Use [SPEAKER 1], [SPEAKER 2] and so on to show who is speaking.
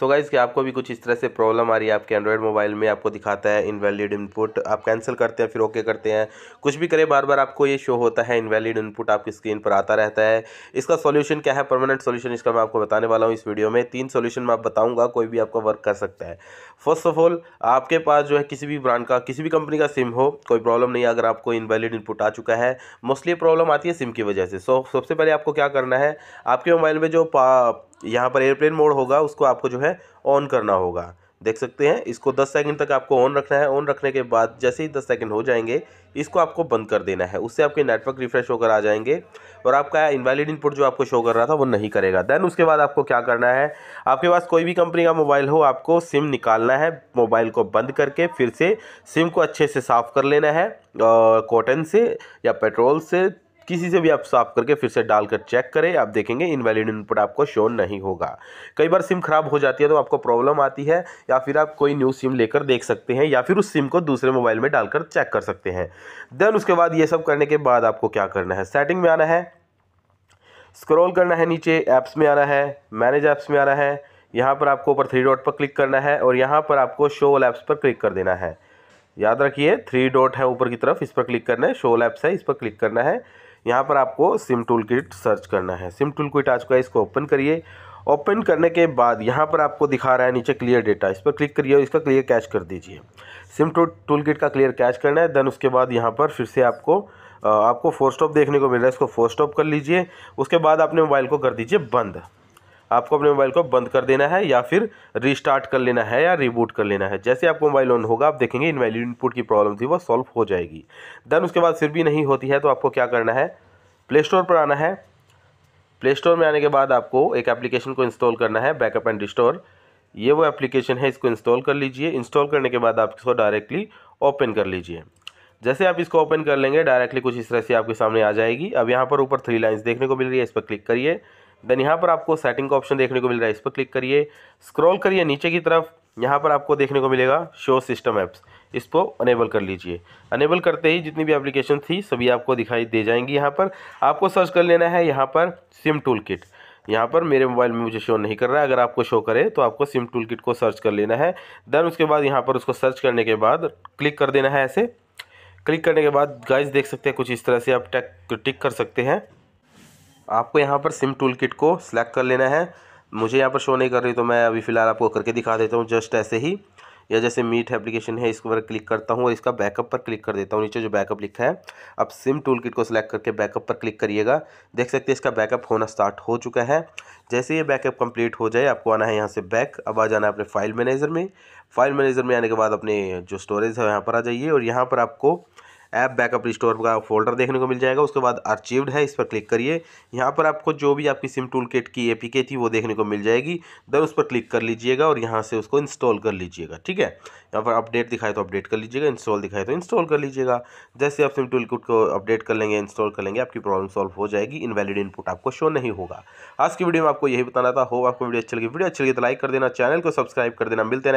[SPEAKER 1] so guys कि आपको भी कुछ इस तरह से प्रॉब्लम आ रही है आपके एंड्रॉयड मोबाइल में आपको दिखाता है इनवैलिड इनपुट आप कैंसिल करते हैं फिर ओके करते हैं कुछ भी करें बार बार आपको ये शो होता है इनवैलिड इनपुट आपकी स्क्रीन पर आता रहता है इसका सोल्यूशन क्या है परमानेंट सोल्यूशन इसका मैं आपको बताने वाला हूँ इस वीडियो में तीन सोल्यूशन मैं आप बताऊँगा कोई भी आपका वर्क कर सकता है फर्स्ट ऑफ ऑल आपके पास जो है किसी भी ब्रांड का किसी भी कंपनी का सिम हो कोई प्रॉब्लम नहीं अगर आपको इनवैलिड इनपुट आ चुका है मोस्टली प्रॉब्लम आती है सिम की वजह से सो सबसे पहले आपको क्या करना है आपके मोबाइल में जो यहाँ पर एयरप्लेन मोड होगा उसको आपको जो है ऑन करना होगा देख सकते हैं इसको 10 सेकंड तक आपको ऑन रखना है ऑन रखने के बाद जैसे ही 10 सेकंड हो जाएंगे इसको आपको बंद कर देना है उससे आपके नेटवर्क रिफ्रेश होकर आ जाएंगे और आपका इनवैलिड इनपुट जो आपको शो कर रहा था वो नहीं करेगा देन उसके बाद आपको क्या करना है आपके पास कोई भी कंपनी का मोबाइल हो आपको सिम निकालना है मोबाइल को बंद करके फिर से सिम को अच्छे से साफ़ कर लेना है कॉटन से या पेट्रोल से किसी से भी आप साफ करके फिर से डालकर चेक करें आप देखेंगे इनवैलिड इनपुट आपको शो नहीं होगा कई बार सिम खराब हो जाती है तो आपको प्रॉब्लम आती है या फिर आप कोई न्यू सिम लेकर देख सकते हैं या फिर उस सिम को दूसरे मोबाइल में डालकर चेक कर सकते हैं देन उसके बाद ये सब करने के बाद आपको क्या करना है सेटिंग में आना है स्क्रॉल करना है नीचे ऐप्स में आना है मैनेज ऐप्स में आना है यहाँ पर आपको ऊपर थ्री डॉट पर क्लिक करना है और यहाँ पर आपको शो ऑल ऐप्स पर क्लिक कर देना है याद रखिए थ्री डॉट है ऊपर की तरफ इस पर क्लिक करना है शो ऑल ऐप्स है इस पर क्लिक करना है यहाँ पर आपको सिम टूल किट सर्च करना है सिम टूल किट आ चुका है इसको ओपन करिए ओपन करने के बाद यहाँ पर आपको दिखा रहा है नीचे क्लियर डेटा इस पर क्लिक करिए और इसका क्लियर कैश कर दीजिए सिम टू टूल किट का क्लियर कैश करना है देन उसके बाद यहाँ पर फिर से आपको आपको फोर स्टॉप देखने को मिल रहा है इसको फोर स्टॉप कर लीजिए उसके बाद अपने मोबाइल को कर दीजिए बंद आपको अपने मोबाइल को बंद कर देना है या फिर रिस्टार्ट कर लेना है या रिबूट कर लेना है जैसे आपको मोबाइल ऑन होगा आप देखेंगे इनवैलिड इनपुट की प्रॉब्लम थी वो सॉल्व हो जाएगी देन उसके बाद फिर भी नहीं होती है तो आपको क्या करना है प्ले स्टोर पर आना है प्ले स्टोर में आने के बाद आपको एक एप्लीकेशन को इंस्टॉल करना है बैकअप एंड रिस्टोर ये वो एप्लीकेशन है इसको इंस्टॉल कर लीजिए इंस्टॉल करने के बाद आप इसको डायरेक्टली ओपन कर लीजिए जैसे आप इसको ओपन कर लेंगे डायरेक्टली कुछ इस तरह से आपके सामने आ जाएगी अब यहाँ पर ऊपर थ्री लाइन्स देखने को मिल रही है इस पर क्लिक करिए देन यहाँ पर आपको सेटिंग का ऑप्शन देखने को मिल रहा है इस पर क्लिक करिए स्क्रॉल करिए नीचे की तरफ यहाँ पर आपको देखने को मिलेगा शो सिस्टम ऐप्स इसको अनेबल कर लीजिए अनेबल करते ही जितनी भी एप्लीकेशन थी सभी आपको दिखाई दे जाएंगी यहाँ पर आपको सर्च कर लेना है यहाँ पर सिम टूल किट यहाँ पर मेरे मोबाइल में मुझे शो नहीं कर रहा है अगर आपको शो करे तो आपको सिम टूल किट को सर्च कर लेना है देन उसके बाद यहाँ पर उसको सर्च करने के बाद क्लिक कर देना है ऐसे क्लिक करने के बाद गाइज देख सकते हैं कुछ इस तरह से आप टैक टिक कर सकते हैं आपको यहाँ पर सिम टूल किट को सिलेक्ट कर लेना है मुझे यहाँ पर शो नहीं कर रही तो मैं अभी फ़िलहाल आपको करके दिखा देता हूँ जस्ट ऐसे ही या जैसे मीट एप्लीकेशन है इसको पर क्लिक करता हूँ और इसका बैकअप पर क्लिक कर देता हूँ नीचे जो बैकअप लिखा है अब सिम टूल किट को सिलेक्ट करके बैकअप पर क्लिक करिएगा देख सकते हैं इसका बैकअप होना स्टार्ट हो चुका है जैसे ये बैकअप कंप्लीट हो जाए आपको आना है यहाँ से बैक अब आ जाना है अपने फाइल मैनेजर में फाइल मैनेजर में आने के बाद अपने जो स्टोरेज है यहाँ पर आ जाइए और यहाँ पर आपको ऐप बैकअप रिस्टोर का फोल्डर देखने को मिल जाएगा उसके बाद अर्चीव्ड है इस पर क्लिक करिए यहाँ पर आपको जो भी आपकी सिम टूल किट की एपीके थी वो देखने को मिल जाएगी दर उस पर क्लिक कर लीजिएगा और यहाँ से उसको इंस्टॉल कर लीजिएगा ठीक है यहाँ पर अपडेट दिखाए तो अपडेट कर लीजिएगा इंस्टॉल दिखाए तो इंस्टॉल कर लीजिएगा जैसे आप सिम टूल किट को अपडेट कर लेंगे इंस्टॉल कर लेंगे आपकी प्रॉब्लम सॉल्व हो जाएगी इनवैलिड इनपुट आपको शो नहीं होगा आज की वीडियो में आपको यही बताना था हो आपको वीडियो अच्छी लगी वीडियो अच्छी लगी तो लाइक कर देना चैनल को सब्सक्राइब कर देना मिलते हैं